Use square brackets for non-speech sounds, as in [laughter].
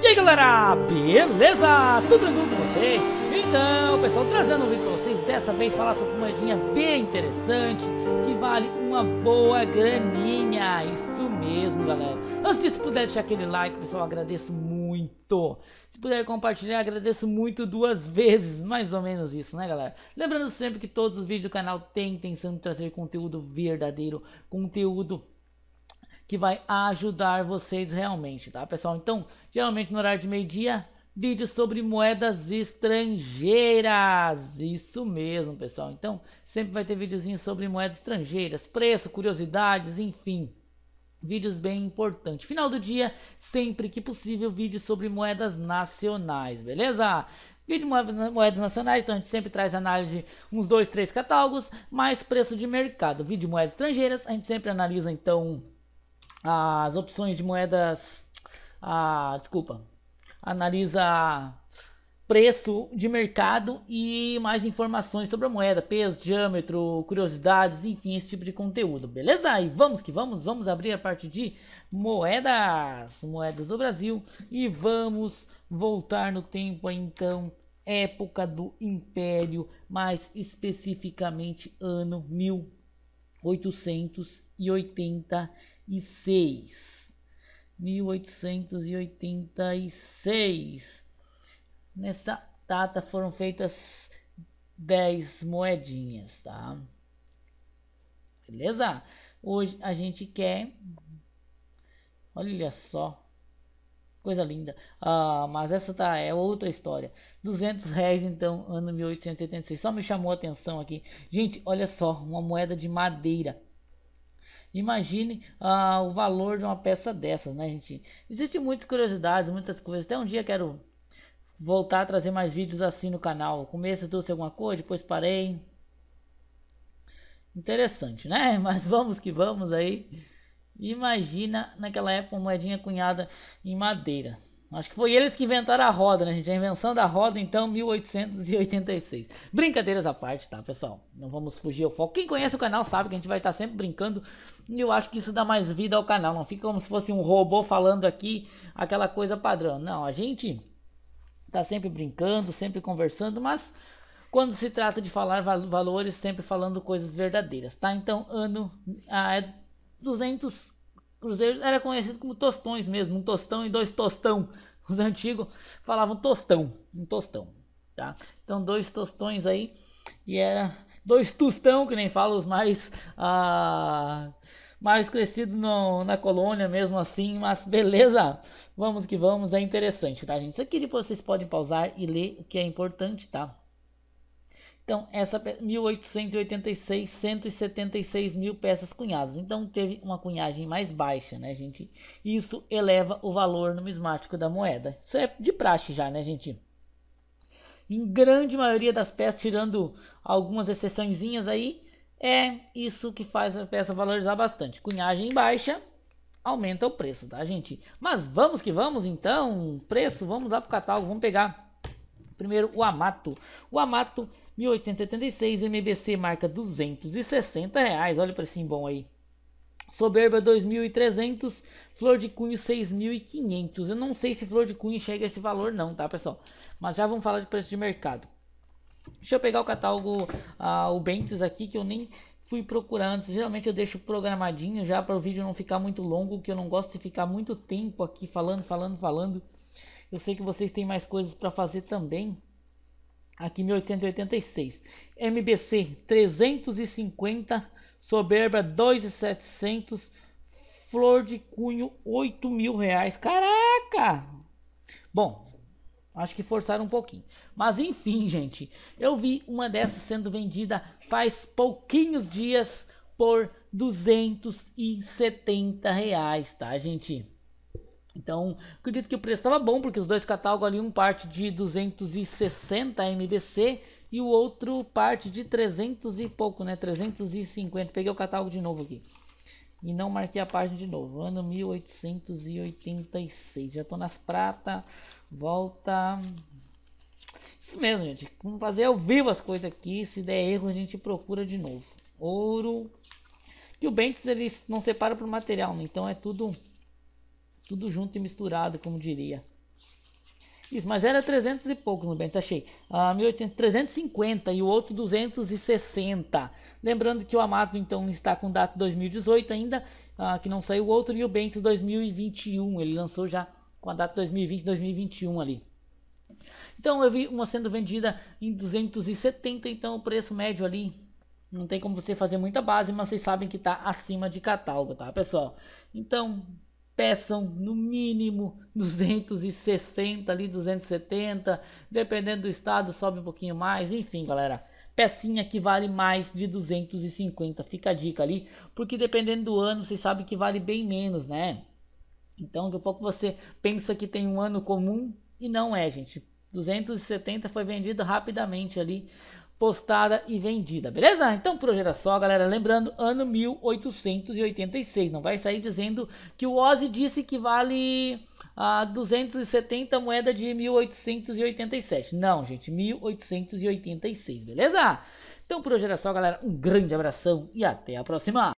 E aí galera, beleza? Tudo tranquilo com vocês? Então pessoal, trazendo um vídeo para vocês, dessa vez falar sobre uma moedinha bem interessante Que vale uma boa graninha, isso mesmo galera Antes disso, puder deixar aquele like, pessoal, agradeço muito Se puder compartilhar, agradeço muito duas vezes, mais ou menos isso, né galera? Lembrando sempre que todos os vídeos do canal têm intenção de trazer conteúdo verdadeiro, conteúdo que vai ajudar vocês realmente, tá pessoal? Então, geralmente no horário de meio-dia, vídeos sobre moedas estrangeiras. Isso mesmo, pessoal. Então, sempre vai ter videozinho sobre moedas estrangeiras, preço, curiosidades, enfim. Vídeos bem importantes. Final do dia, sempre que possível, vídeos sobre moedas nacionais, beleza? Vídeo de moedas nacionais, então a gente sempre traz análise uns dois, três catálogos, mais preço de mercado. Vídeo de moedas estrangeiras, a gente sempre analisa então as opções de moedas, ah, desculpa, analisa preço de mercado e mais informações sobre a moeda, peso, diâmetro, curiosidades, enfim, esse tipo de conteúdo, beleza? E vamos que vamos, vamos abrir a parte de moedas, moedas do Brasil e vamos voltar no tempo então, época do Império, mais especificamente ano 1000 1886. 1886. Nessa data foram feitas 10 moedinhas, tá? Beleza? Hoje a gente quer. Olha só. Coisa linda. Ah, mas essa tá, é outra história. 200 reais então, ano 1886. Só me chamou a atenção aqui. Gente, olha só, uma moeda de madeira. Imagine ah, o valor de uma peça dessas, né, gente? Existem muitas curiosidades, muitas coisas. Até um dia quero voltar a trazer mais vídeos assim no canal. Começo trouxe alguma coisa, depois parei. Interessante, né? [laughs] Mas vamos que vamos aí. Imagina naquela época uma moedinha cunhada em madeira. Acho que foi eles que inventaram a roda, né, gente? A invenção da roda, então, 1886. Brincadeiras à parte, tá, pessoal? Não vamos fugir ao foco. Quem conhece o canal sabe que a gente vai estar tá sempre brincando. E eu acho que isso dá mais vida ao canal. Não fica como se fosse um robô falando aqui aquela coisa padrão. Não, a gente tá sempre brincando, sempre conversando, mas quando se trata de falar val valores, sempre falando coisas verdadeiras, tá? Então, ano. A ah, é 200 cruzeiros era conhecido como tostões mesmo, um tostão e dois tostão. [laughs] Os antigos falavam tostão, um tostão, tá? Então dois tostões aí e era dois tostão que nem falam os mais ah, mais crescido no, na colônia mesmo assim, mas beleza. Vamos que vamos, é interessante, tá, gente? Isso aqui depois vocês podem pausar e ler o que é importante, tá? Então, essa 1886, 176 mil peças cunhadas. Então, teve uma cunhagem mais baixa, né, gente? Isso eleva o valor numismático da moeda. Isso é de praxe já, né, gente? Em grande maioria das peças, tirando algumas exceçõezinhas aí, é isso que faz a peça valorizar bastante. Cunhagem baixa aumenta o preço, tá, gente? Mas vamos que vamos, então. Preço, vamos lá pro catálogo, vamos pegar Primeiro, o Amato. O Amato, 1876, MBC marca 260 reais. Olha o esse bom aí. Soberba 2.300, Flor de Cunho 6.500. Eu não sei se Flor de Cunho chega a esse valor não, tá, pessoal? Mas já vamos falar de preço de mercado. Deixa eu pegar o catálogo, ah, o Bentes aqui, que eu nem fui procurar antes. Geralmente eu deixo programadinho já para o vídeo não ficar muito longo, que eu não gosto de ficar muito tempo aqui falando, falando, falando. Eu sei que vocês têm mais coisas para fazer também. Aqui 1886. MBC 350, Soberba 2,700, Flor de Cunho 8 mil reais. Caraca! Bom, acho que forçaram um pouquinho. Mas enfim, gente, eu vi uma dessas sendo vendida faz pouquinhos dias por 270 reais, tá, gente? Então, acredito que o preço estava bom, porque os dois catálogos ali, um parte de 260 mvc e o outro parte de 300 e pouco, né? 350. Peguei o catálogo de novo aqui. E não marquei a página de novo. Ano 1886. Já tô nas prata. Volta. Isso mesmo, gente. Vamos fazer ao vivo as coisas aqui. Se der erro, a gente procura de novo. Ouro. E o Bentes, ele não separa pro material, né? Então é tudo tudo junto e misturado, como diria. Isso, mas era 300 e pouco, Nubanks, achei. Ah, 1800, 350 e o outro 260. Lembrando que o Amato, então, está com data 2018 ainda, ah, que não saiu o outro, e o Bentes 2021. Ele lançou já com a data 2020 2021 ali. Então, eu vi uma sendo vendida em 270, então o preço médio ali não tem como você fazer muita base, mas vocês sabem que está acima de catálogo, tá, pessoal? Então, peçam no mínimo 260 ali, 270, dependendo do estado sobe um pouquinho mais, enfim, galera. Pecinha que vale mais de 250, fica a dica ali, porque dependendo do ano, você sabe que vale bem menos, né? Então, do pouco você pensa que tem um ano comum e não é, gente. 270 foi vendido rapidamente ali postada e vendida, beleza? Então por hoje era só, galera. Lembrando, ano 1886. Não vai sair dizendo que o Ozzy disse que vale ah, a 270 moeda de 1887. Não, gente, 1886, beleza? Então por hoje era só, galera. Um grande abração e até a próxima.